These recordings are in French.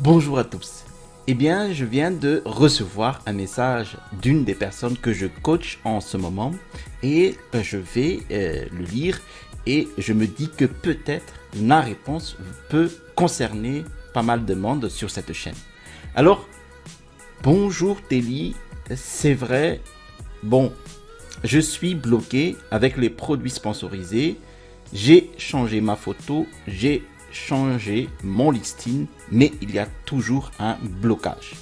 Bonjour à tous. Eh bien, je viens de recevoir un message d'une des personnes que je coach en ce moment et euh, je vais euh, le lire et je me dis que peut-être ma réponse peut concerner pas mal de monde sur cette chaîne. Alors, bonjour Telly, c'est vrai, bon, je suis bloqué avec les produits sponsorisés, j'ai changé ma photo, j'ai changer mon listing, mais il y a toujours un blocage.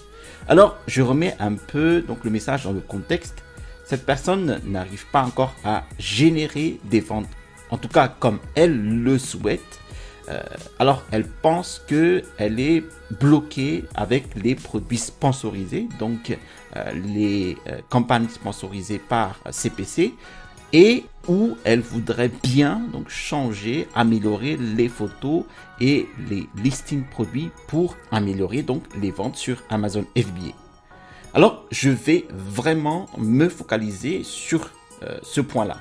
Alors, je remets un peu donc le message dans le contexte. Cette personne n'arrive pas encore à générer des ventes, en tout cas comme elle le souhaite. Euh, alors, elle pense que elle est bloquée avec les produits sponsorisés, donc euh, les euh, campagnes sponsorisées par CPC et où elle voudrait bien donc changer, améliorer les photos et les listings produits pour améliorer donc les ventes sur Amazon FBA. Alors je vais vraiment me focaliser sur euh, ce point-là.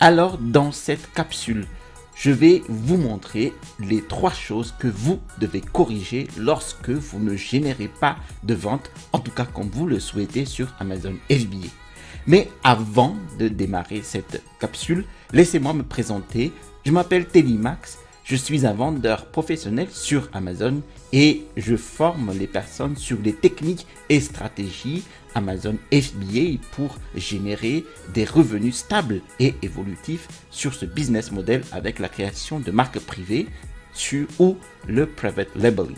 Alors dans cette capsule, je vais vous montrer les trois choses que vous devez corriger lorsque vous ne générez pas de vente, en tout cas comme vous le souhaitez sur Amazon FBA. Mais avant de démarrer cette capsule, laissez-moi me présenter. Je m'appelle Teddy Max, je suis un vendeur professionnel sur Amazon et je forme les personnes sur les techniques et stratégies Amazon FBA pour générer des revenus stables et évolutifs sur ce business model avec la création de marques privées ou le private labeling.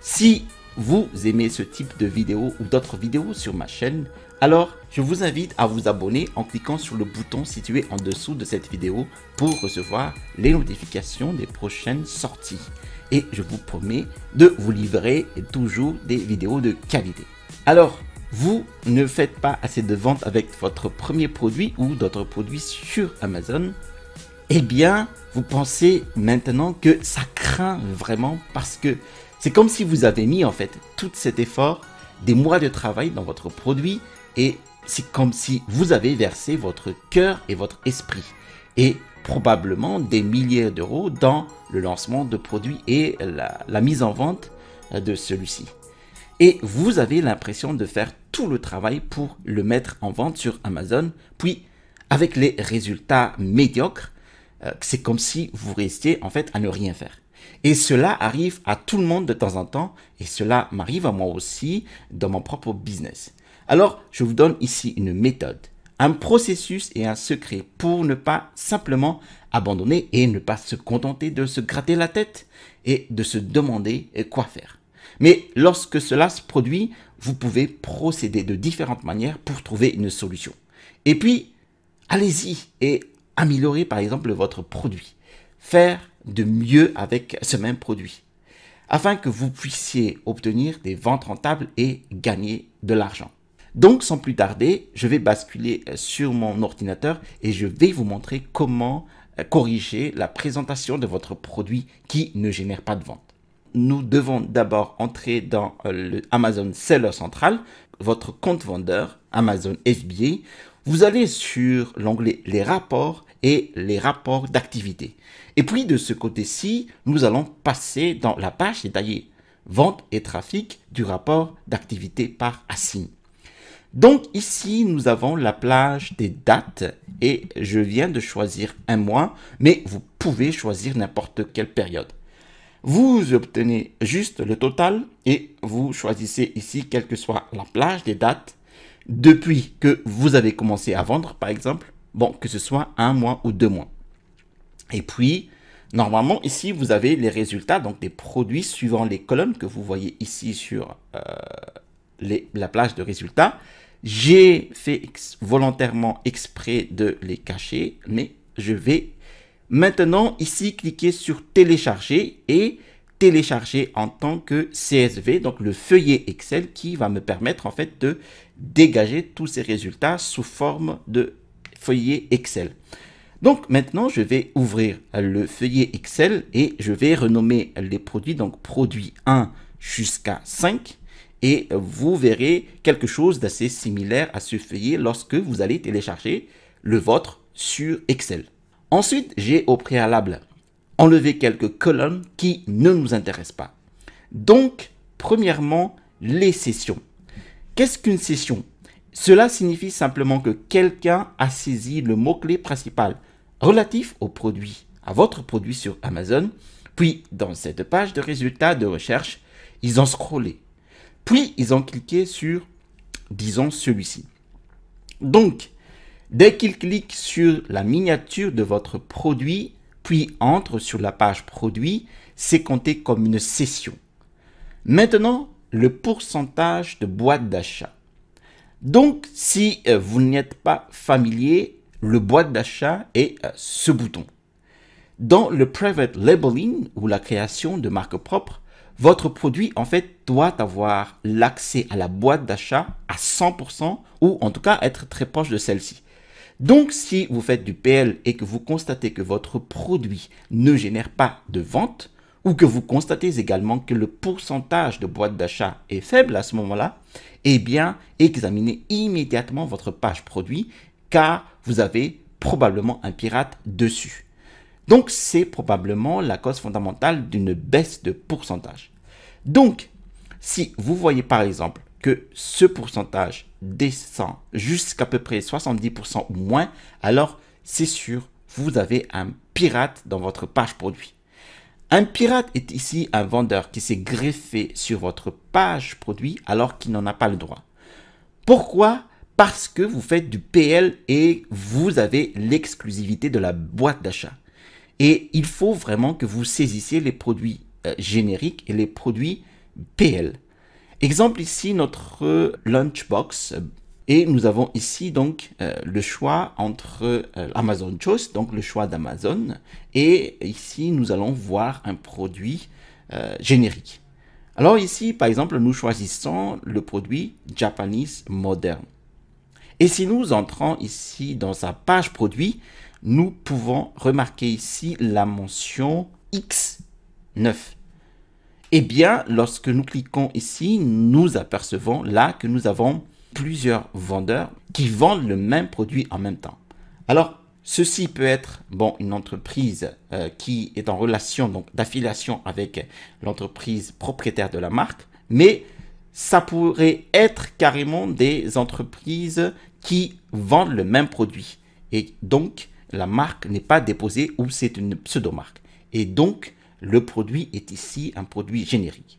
Si vous aimez ce type de vidéo ou d'autres vidéos sur ma chaîne, alors, je vous invite à vous abonner en cliquant sur le bouton situé en dessous de cette vidéo pour recevoir les notifications des prochaines sorties. Et je vous promets de vous livrer toujours des vidéos de qualité. Alors, vous ne faites pas assez de ventes avec votre premier produit ou d'autres produits sur Amazon, eh bien, vous pensez maintenant que ça craint vraiment parce que c'est comme si vous avez mis en fait tout cet effort, des mois de travail dans votre produit, et c'est comme si vous avez versé votre cœur et votre esprit et probablement des milliers d'euros dans le lancement de produits et la, la mise en vente euh, de celui-ci. Et vous avez l'impression de faire tout le travail pour le mettre en vente sur Amazon, puis avec les résultats médiocres, euh, c'est comme si vous restiez en fait à ne rien faire. Et cela arrive à tout le monde de temps en temps, et cela m'arrive à moi aussi dans mon propre business. Alors, je vous donne ici une méthode, un processus et un secret pour ne pas simplement abandonner et ne pas se contenter de se gratter la tête et de se demander quoi faire. Mais lorsque cela se produit, vous pouvez procéder de différentes manières pour trouver une solution. Et puis, allez-y et améliorez par exemple votre produit. Faire de mieux avec ce même produit afin que vous puissiez obtenir des ventes rentables et gagner de l'argent. Donc sans plus tarder, je vais basculer euh, sur mon ordinateur et je vais vous montrer comment euh, corriger la présentation de votre produit qui ne génère pas de vente. Nous devons d'abord entrer dans euh, le Amazon Seller Central, votre compte vendeur, Amazon FBA. Vous allez sur l'onglet Les rapports et les rapports d'activité. Et puis de ce côté-ci, nous allons passer dans la page détaillée Vente et trafic du rapport d'activité par assigne. Donc ici, nous avons la plage des dates et je viens de choisir un mois, mais vous pouvez choisir n'importe quelle période. Vous obtenez juste le total et vous choisissez ici quelle que soit la plage des dates depuis que vous avez commencé à vendre, par exemple, bon, que ce soit un mois ou deux mois. Et puis, normalement, ici, vous avez les résultats, donc des produits suivant les colonnes que vous voyez ici sur euh, la plage de résultats. J'ai fait volontairement exprès de les cacher, mais je vais maintenant ici cliquer sur télécharger et télécharger en tant que CSV, donc le feuillet Excel qui va me permettre en fait de dégager tous ces résultats sous forme de feuillet Excel. Donc maintenant, je vais ouvrir le feuillet Excel et je vais renommer les produits, donc produit 1 jusqu'à 5. Et vous verrez quelque chose d'assez similaire à ce feuillet lorsque vous allez télécharger le vôtre sur Excel. Ensuite, j'ai au préalable enlevé quelques colonnes qui ne nous intéressent pas. Donc, premièrement, les sessions. Qu'est-ce qu'une session Cela signifie simplement que quelqu'un a saisi le mot-clé principal relatif au produit, à votre produit sur Amazon. Puis, dans cette page de résultats de recherche, ils ont scrollé, puis ils ont cliqué sur, disons, celui-ci. Donc, dès qu'ils cliquent sur la miniature de votre produit, puis entrent sur la page produit, c'est compté comme une session. Maintenant, le pourcentage de boîte d'achat. Donc, si euh, vous n'êtes pas familier, le boîte d'achat est euh, ce bouton. Dans le private labeling ou la création de marque propre, votre produit, en fait, doit avoir l'accès à la boîte d'achat à 100% ou en tout cas être très proche de celle-ci. Donc, si vous faites du PL et que vous constatez que votre produit ne génère pas de vente, ou que vous constatez également que le pourcentage de boîte d'achat est faible à ce moment-là, eh bien, examinez immédiatement votre page produit car vous avez probablement un pirate dessus. Donc c'est probablement la cause fondamentale d'une baisse de pourcentage. Donc, si vous voyez par exemple que ce pourcentage descend jusqu'à peu près 70% ou moins, alors c'est sûr, vous avez un pirate dans votre page produit. Un pirate est ici un vendeur qui s'est greffé sur votre page produit alors qu'il n'en a pas le droit. Pourquoi Parce que vous faites du PL et vous avez l'exclusivité de la boîte d'achat. Et il faut vraiment que vous saisissiez les produits euh, génériques et les produits PL. Exemple ici, notre lunchbox. Euh, et nous avons ici donc euh, le choix entre Amazon Choice, donc le choix d'Amazon. Et ici, nous allons voir un produit générique. Alors ici, par exemple, nous choisissons le produit Japanese Modern. Et si nous entrons ici dans sa page produit, nous pouvons remarquer ici la mention X9. Eh bien, lorsque nous cliquons ici, nous apercevons là que nous avons plusieurs vendeurs qui vendent le même produit en même temps. Alors, Ceci peut être bon une entreprise euh, qui est en relation donc d'affiliation avec l'entreprise propriétaire de la marque, mais ça pourrait être carrément des entreprises qui vendent le même produit. Et donc la marque n'est pas déposée ou c'est une pseudo-marque. Et donc, le produit est ici un produit générique.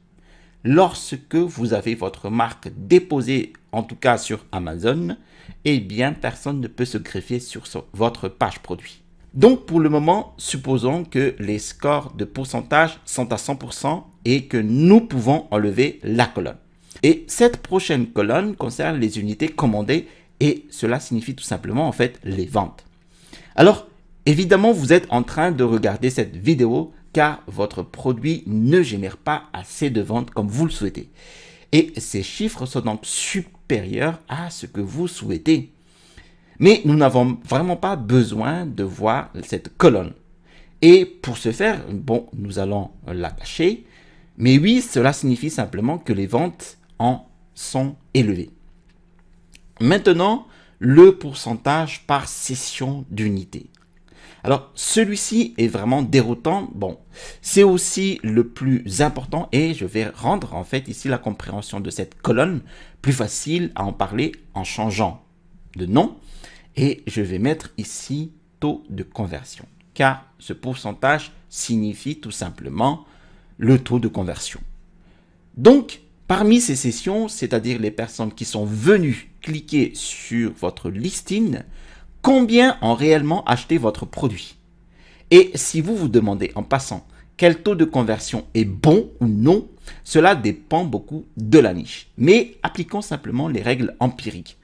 Lorsque vous avez votre marque déposée, en tout cas sur Amazon, eh bien, personne ne peut se greffer sur votre page produit. Donc, pour le moment, supposons que les scores de pourcentage sont à 100% et que nous pouvons enlever la colonne. Et cette prochaine colonne concerne les unités commandées et cela signifie tout simplement en fait les ventes. Alors, évidemment, vous êtes en train de regarder cette vidéo car votre produit ne génère pas assez de ventes comme vous le souhaitez. Et ces chiffres sont donc supérieurs à ce que vous souhaitez. Mais nous n'avons vraiment pas besoin de voir cette colonne. Et pour ce faire, bon, nous allons la cacher. Mais oui, cela signifie simplement que les ventes en sont élevées. Maintenant, le pourcentage par session d'unité. Alors celui-ci est vraiment déroutant. Bon, c'est aussi le plus important et je vais rendre en fait ici la compréhension de cette colonne plus facile à en parler en changeant de nom. Et je vais mettre ici taux de conversion car ce pourcentage signifie tout simplement le taux de conversion. Donc, parmi ces sessions, c'est-à-dire les personnes qui sont venues cliquez sur votre listing combien ont réellement acheté votre produit. Et si vous vous demandez en passant quel taux de conversion est bon ou non, cela dépend beaucoup de la niche. Mais appliquons simplement les règles empiriques.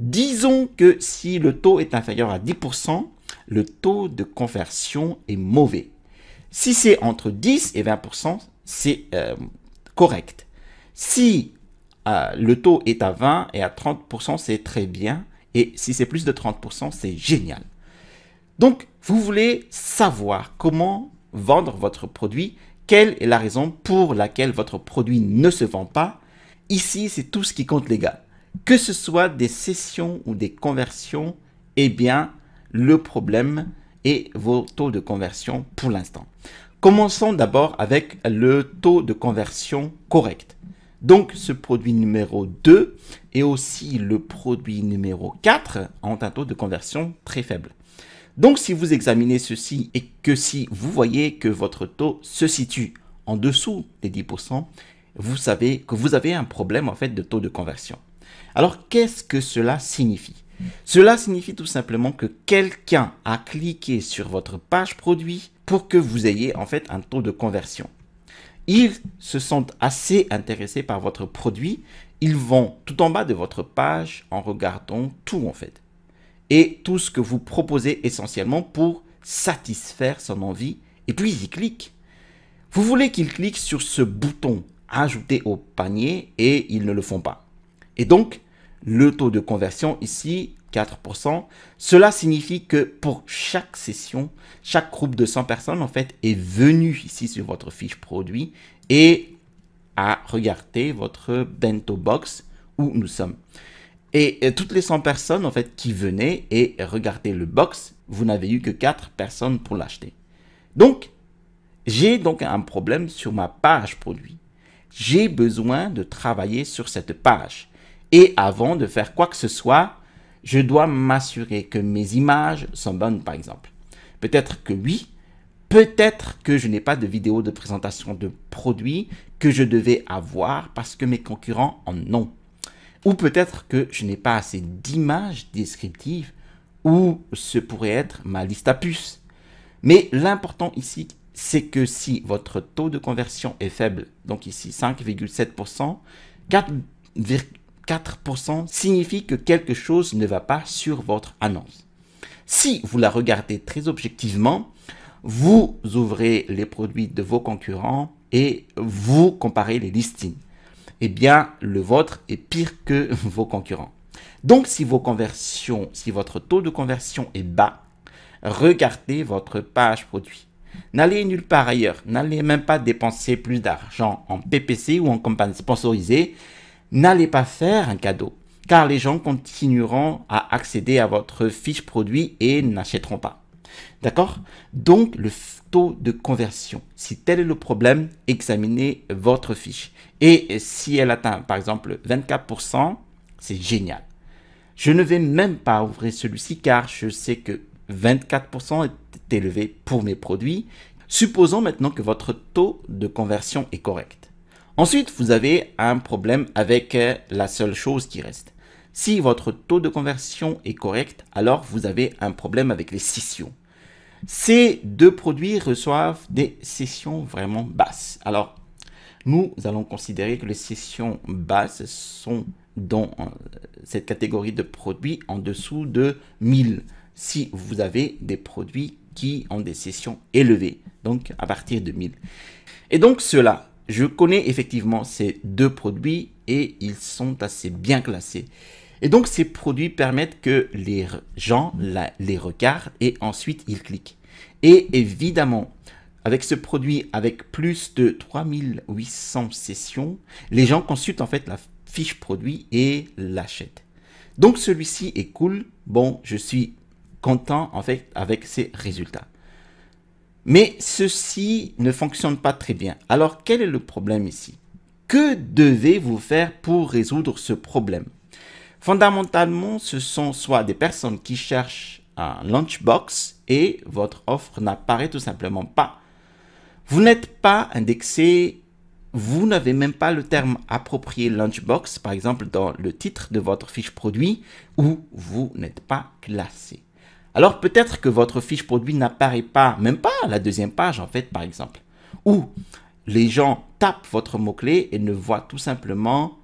Disons que si le taux est inférieur à 10%, le taux de conversion est mauvais. Si c'est entre 10 et 20%, c'est euh, correct. Si le taux est à 20 et à 30%, c'est très bien. Et si c'est plus de 30%, c'est génial. Donc, vous voulez savoir comment vendre votre produit, quelle est la raison pour laquelle votre produit ne se vend pas. Ici, c'est tout ce qui compte, les gars. Que ce soit des sessions ou des conversions, eh bien, le problème est vos taux de conversion pour l'instant. Commençons d'abord avec le taux de conversion correct. Donc ce produit numéro 2 et aussi le produit numéro 4 ont un taux de conversion très faible. Donc si vous examinez ceci et que si vous voyez que votre taux se situe en dessous des 10%, vous savez que vous avez un problème en fait de taux de conversion. Alors qu'est-ce que cela signifie Cela signifie tout simplement que quelqu'un a cliqué sur votre page produit pour que vous ayez en fait un taux de conversion ils se sentent assez intéressés par votre produit, ils vont tout en bas de votre page en regardant tout en fait. Et tout ce que vous proposez essentiellement pour satisfaire son envie. Et puis ils cliquent. Vous voulez qu'ils cliquent sur ce bouton ajouter au panier et ils ne le font pas. Et donc, le taux de conversion ici, 4%. Cela signifie que pour chaque session, chaque groupe de 100 personnes, en fait, est venu ici sur votre fiche produit et a regardé votre bento box où nous sommes. Et, euh, toutes les 100 personnes, en fait, qui venaient et regardaient le box, vous n'avez eu que 4 personnes pour l'acheter. Donc, j'ai donc un problème sur ma page produit. J'ai besoin de travailler sur cette page. Et avant de faire quoi que ce soit, je dois m'assurer que mes images sont bonnes, par exemple. Peut-être que oui, peut-être que je n'ai pas de vidéo de présentation de produits que je devais avoir parce que mes concurrents en ont. Ou peut-être que je n'ai pas assez d'images descriptives ou ce pourrait être ma liste à puces. Mais l'important ici, c'est que si votre taux de conversion est faible, donc ici 5,7%, 4, 4% signifie que quelque chose ne va pas sur votre annonce. Si vous la regardez très objectivement, vous ouvrez les produits de vos concurrents et vous comparez les listings. Eh bien, le vôtre est pire que vos concurrents. Donc, si vos conversions, si votre taux de conversion est bas, regardez votre page produit. N'allez nulle part ailleurs. N'allez même pas dépenser plus d'argent en PPC ou en campagne sponsorisée n'allez pas faire un cadeau, car les gens continueront à accéder à votre fiche produit et n'achèteront pas. D'accord Donc le taux de conversion, si tel est le problème, examinez votre fiche. Et si elle atteint par exemple 24%, c'est génial. Je ne vais même pas ouvrir celui-ci car je sais que 24% est élevé pour mes produits. Supposons maintenant que votre taux de conversion est correct. Ensuite, vous avez un problème avec euh, la seule chose qui reste. Si votre taux de conversion est correct, alors vous avez un problème avec les sessions. Ces deux produits reçoivent des sessions vraiment basses. Alors, nous allons considérer que les sessions basses sont dans euh, cette catégorie de produits en dessous de 1000 si vous avez des produits qui ont des sessions élevées, donc à partir de 1000. Et donc cela je connais effectivement ces deux produits et ils sont assez bien classés. Et donc ces produits permettent que les gens les regardent et ensuite ils cliquent. Et évidemment, avec ce produit, avec plus de 3800 sessions, les gens consultent en fait la fiche produit et l'achètent. Donc celui-ci est cool. Bon, je suis content en fait avec ces résultats. Mais ceci ne fonctionne pas très bien. Alors quel est le problème ici Que devez-vous faire pour résoudre ce problème Fondamentalement, ce sont soit des personnes qui cherchent un lunchbox et votre offre n'apparaît tout simplement pas. Vous n'êtes pas indexé, vous n'avez même pas le terme approprié lunchbox, par exemple dans le titre de votre fiche produit, ou vous n'êtes pas classé. Alors peut-être que votre fiche produit n'apparaît pas, même pas à la deuxième page en fait par exemple. Ou les gens tapent votre mot-clé et ne voient tout simplement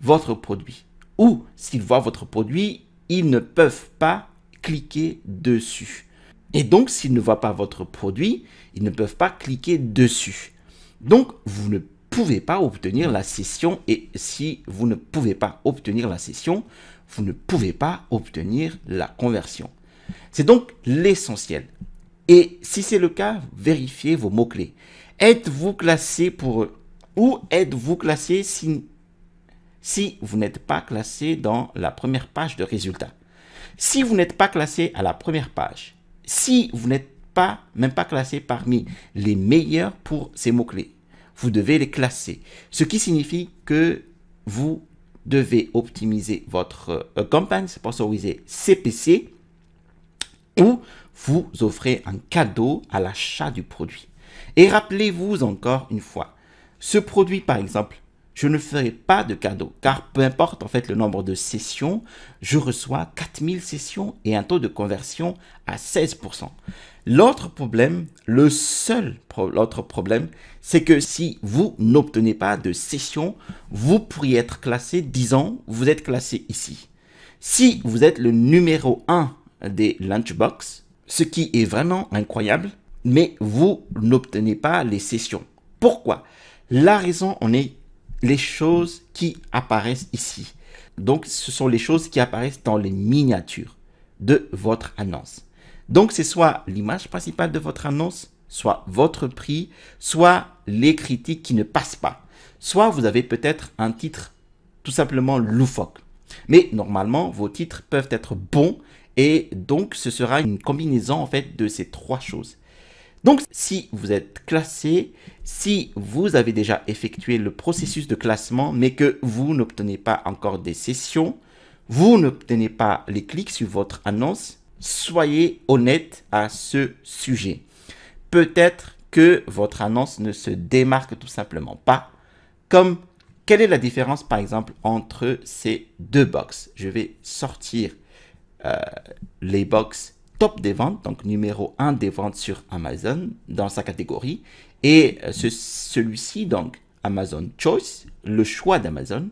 votre produit. Ou s'ils voient votre produit, ils ne peuvent pas cliquer dessus. Et donc s'ils ne voient pas votre produit, ils ne peuvent pas cliquer dessus. Donc vous ne pouvez pas obtenir la session et si vous ne pouvez pas obtenir la session, vous ne pouvez pas obtenir la conversion. C'est donc l'essentiel. Et si c'est le cas, vérifiez vos mots-clés. Êtes-vous classé pour eux Ou êtes-vous classé si, si vous n'êtes pas classé dans la première page de résultats Si vous n'êtes pas classé à la première page, si vous n'êtes pas, même pas classé parmi les meilleurs pour ces mots-clés, vous devez les classer. Ce qui signifie que vous devez optimiser votre euh, campagne sponsorisée CPC ou vous offrez un cadeau à l'achat du produit. Et rappelez-vous encore une fois, ce produit par exemple, je ne ferai pas de cadeau car peu importe en fait le nombre de sessions, je reçois 4000 sessions et un taux de conversion à 16%. L'autre problème, le seul autre problème, c'est que si vous n'obtenez pas de session, vous pourriez être classé, disons, vous êtes classé ici. Si vous êtes le numéro 1 des lunchbox, ce qui est vraiment incroyable, mais vous n'obtenez pas les sessions. Pourquoi La raison en est les choses qui apparaissent ici. Donc, ce sont les choses qui apparaissent dans les miniatures de votre annonce. Donc, c'est soit l'image principale de votre annonce, soit votre prix, soit les critiques qui ne passent pas. Soit vous avez peut-être un titre tout simplement loufoque. Mais normalement, vos titres peuvent être bons et donc, ce sera une combinaison en fait de ces trois choses. Donc, si vous êtes classé, si vous avez déjà effectué le processus de classement, mais que vous n'obtenez pas encore des sessions, vous n'obtenez pas les clics sur votre annonce, soyez honnête à ce sujet. Peut-être que votre annonce ne se démarque tout simplement pas. Comme quelle est la différence par exemple entre ces deux boxes Je vais sortir euh, les box top des ventes, donc numéro 1 des ventes sur Amazon dans sa catégorie. Et euh, ce, celui-ci, donc Amazon Choice, le choix d'Amazon,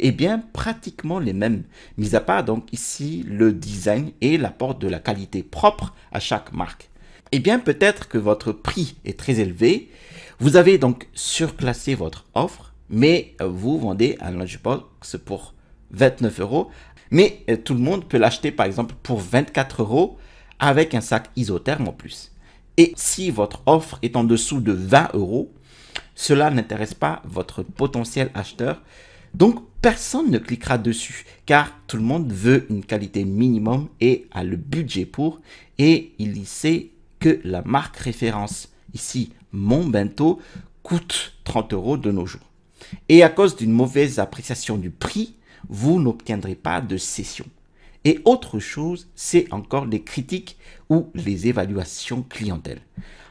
et bien pratiquement les mêmes, mis à part donc ici le design et l'apport de la qualité propre à chaque marque. Et eh bien peut-être que votre prix est très élevé, vous avez donc surclassé votre offre, mais euh, vous vendez un lunchbox pour 29 euros mais euh, tout le monde peut l'acheter par exemple pour 24 euros avec un sac isotherme en plus. Et si votre offre est en dessous de 20 euros, cela n'intéresse pas votre potentiel acheteur. Donc personne ne cliquera dessus car tout le monde veut une qualité minimum et a le budget pour et il sait que la marque référence, ici Mon Bento, coûte 30 euros de nos jours. Et à cause d'une mauvaise appréciation du prix, vous n'obtiendrez pas de session. Et autre chose, c'est encore les critiques ou les évaluations clientèles.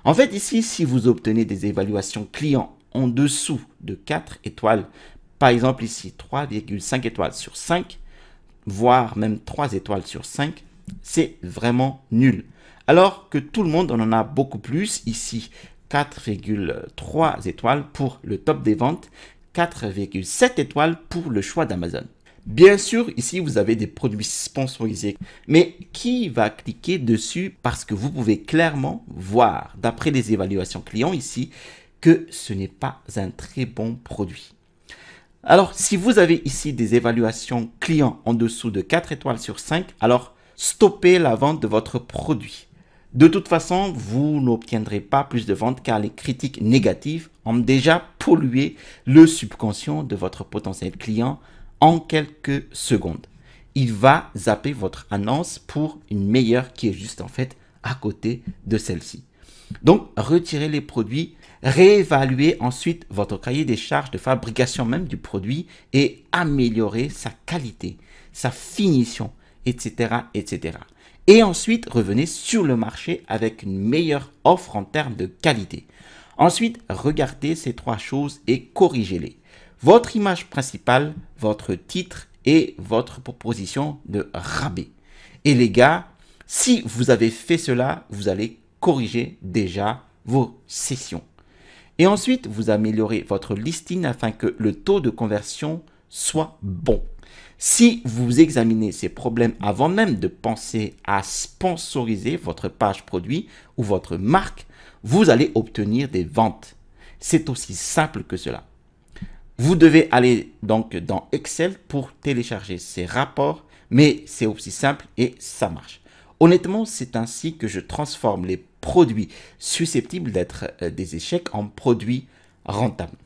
En fait, ici, si vous obtenez des évaluations clients en dessous de 4 étoiles, par exemple ici 3,5 étoiles sur 5, voire même 3 étoiles sur 5, c'est vraiment nul. Alors que tout le monde en a beaucoup plus, ici 4,3 étoiles pour le top des ventes, 4,7 étoiles pour le choix d'Amazon. Bien sûr, ici, vous avez des produits sponsorisés, mais qui va cliquer dessus parce que vous pouvez clairement voir, d'après les évaluations clients ici, que ce n'est pas un très bon produit. Alors, si vous avez ici des évaluations clients en dessous de 4 étoiles sur 5, alors stoppez la vente de votre produit. De toute façon, vous n'obtiendrez pas plus de ventes car les critiques négatives ont déjà pollué le subconscient de votre potentiel client en quelques secondes. Il va zapper votre annonce pour une meilleure qui est juste en fait à côté de celle-ci. Donc, retirez les produits, réévaluez ensuite votre cahier des charges de fabrication même du produit et améliorez sa qualité, sa finition, etc., etc. Et ensuite, revenez sur le marché avec une meilleure offre en termes de qualité. Ensuite, regardez ces trois choses et corrigez-les votre image principale, votre titre et votre proposition de rabais. Et les gars, si vous avez fait cela, vous allez corriger déjà vos sessions. Et ensuite, vous améliorez votre listing afin que le taux de conversion soit bon. Si vous examinez ces problèmes avant même de penser à sponsoriser votre page produit ou votre marque, vous allez obtenir des ventes. C'est aussi simple que cela. Vous devez aller donc dans Excel pour télécharger ces rapports, mais c'est aussi simple et ça marche. Honnêtement, c'est ainsi que je transforme les produits susceptibles d'être euh, des échecs en produits rentables.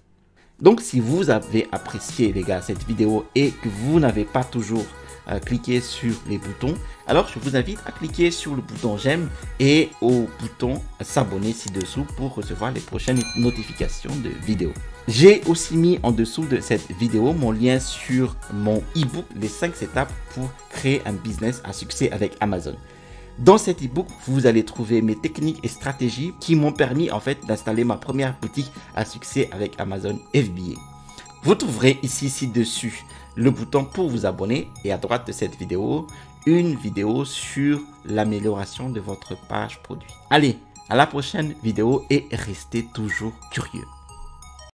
Donc si vous avez apprécié les gars cette vidéo et que vous n'avez pas toujours Cliquez cliquer sur les boutons, alors je vous invite à cliquer sur le bouton j'aime et au bouton s'abonner ci-dessous pour recevoir les prochaines notifications de vidéos. J'ai aussi mis en dessous de cette vidéo mon lien sur mon e-book Les 5 étapes pour créer un business à succès avec Amazon. Dans cet e-book, vous allez trouver mes techniques et stratégies qui m'ont permis en fait d'installer ma première boutique à succès avec Amazon FBA. Vous trouverez ici ci-dessus le bouton pour vous abonner et à droite de cette vidéo, une vidéo sur l'amélioration de votre page produit. Allez, à la prochaine vidéo et restez toujours curieux.